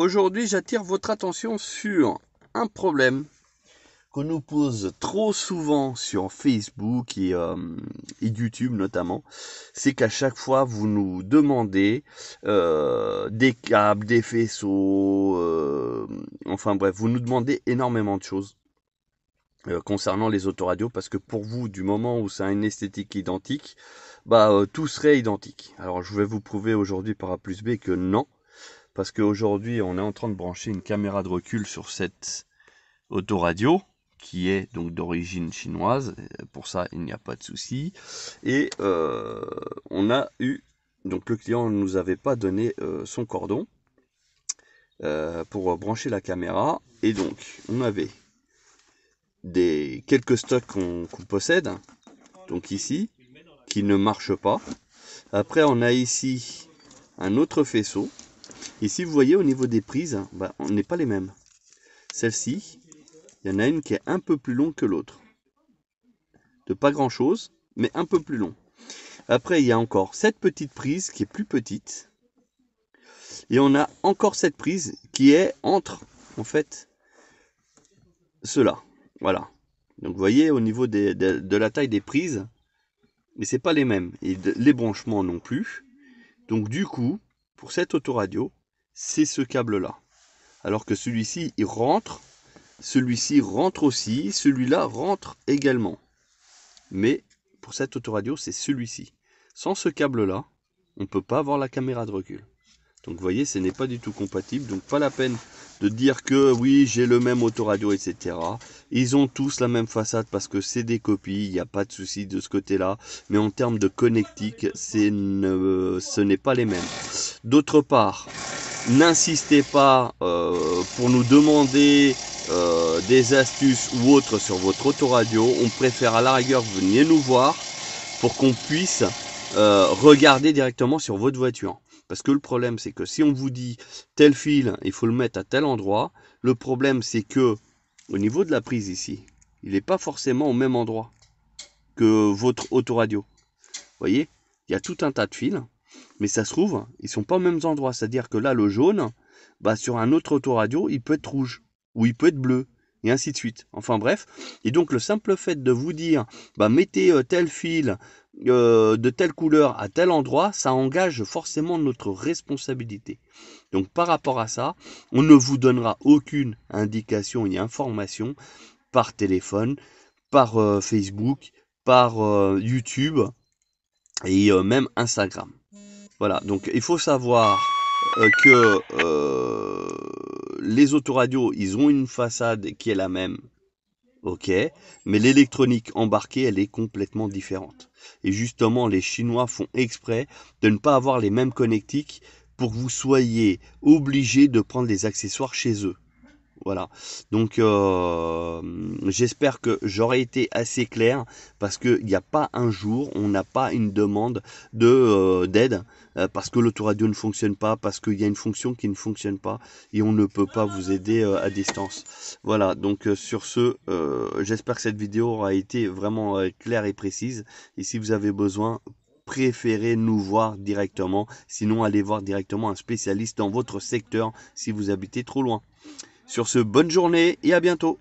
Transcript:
Aujourd'hui, j'attire votre attention sur un problème qu'on nous pose trop souvent sur Facebook et, euh, YouTube notamment, c'est qu'à chaque fois vous nous demandez euh, des câbles, des faisceaux, euh, enfin bref, vous nous demandez énormément de choses concernant les autoradios parce que pour vous, du moment où c'est une esthétique identique, bah tout serait identique. Alors je vais vous prouver aujourd'hui par A plus B que non parce qu'aujourd'hui on est en train de brancher une caméra de recul sur cette autoradio qui est donc d'origine chinoise, pour ça il n'y a pas de souci. Et euh, on a eu, donc le client ne nous avait pas donné euh, son cordon euh, pour brancher la caméra, et donc on avait des quelques stocks qu'on possède, donc ici, qui ne marchent pas. Après on a ici un autre faisceau Ici, vous voyez, au niveau des prises, bah, on n'est pas les mêmes. Celle-ci, il y en a une qui est un peu plus longue que l'autre. De pas grand-chose, mais un peu plus long. Après, il y a encore cette petite prise qui est plus petite. Et on a encore cette prise qui est entre, en fait, cela. Voilà. Donc, vous voyez, au niveau de, la taille des prises, mais c'est pas les mêmes. Et les branchements non plus. Donc, du coup, pour cette autoradio, c'est ce câble-là. Alors que celui-ci, il rentre, celui-ci rentre aussi, celui-là rentre également. Mais pour cette autoradio, c'est celui-ci. Sans ce câble-là, on ne peut pas avoir la caméra de recul. Donc vous voyez, ce n'est pas du tout compatible, donc pas la peine de dire que oui, j'ai le même autoradio, etc. Ils ont tous la même façade parce que c'est des copies, il n'y a pas de souci de ce côté-là. Mais en termes de connectique, ne, ce n'est pas les mêmes. D'autre part, n'insistez pas euh, pour nous demander euh, des astuces ou autres sur votre autoradio. On préfère à la rigueur venir nous voir pour qu'on puisse euh, regarder directement sur votre voiture. Parce que le problème, c'est que si on vous dit tel fil, il faut le mettre à tel endroit, le problème, c'est que au niveau de la prise ici, il n'est pas forcément au même endroit que votre autoradio. Vous voyez Il y a tout un tas de fils, mais ça se trouve, ils sont pas au même endroit. C'est-à-dire que là, le jaune, bah, sur un autre autoradio, il peut être rouge, ou il peut être bleu, et ainsi de suite. Enfin bref, et donc le simple fait de vous dire, bah, mettez euh, tel fil euh, de telle couleur à tel endroit, ça engage forcément notre responsabilité. Donc par rapport à ça, on ne vous donnera aucune indication ni information par téléphone, par euh, Facebook, par euh, YouTube et même Instagram. Voilà, donc il faut savoir que les autoradios, ils ont une façade qui est la même, ok, mais l'électronique embarquée, elle est complètement différente. Et justement, les Chinois font exprès de ne pas avoir les mêmes connectiques pour que vous soyez obligé de prendre les accessoires chez eux. Voilà. Donc euh, j'espère que j'aurai été assez clair parce qu'il n'y a pas un jour, on n'a pas une demande de euh, d'aide euh, parce que l'autoradio ne fonctionne pas, parce qu'il y a une fonction qui ne fonctionne pas et on ne peut pas vous aider à distance. Voilà, donc sur ce, j'espère que cette vidéo aura été vraiment claire et précise. Et si vous avez besoin, préférez nous voir directement. Sinon, allez voir directement un spécialiste dans votre secteur si vous habitez trop loin. Sur ce, bonne journée et à bientôt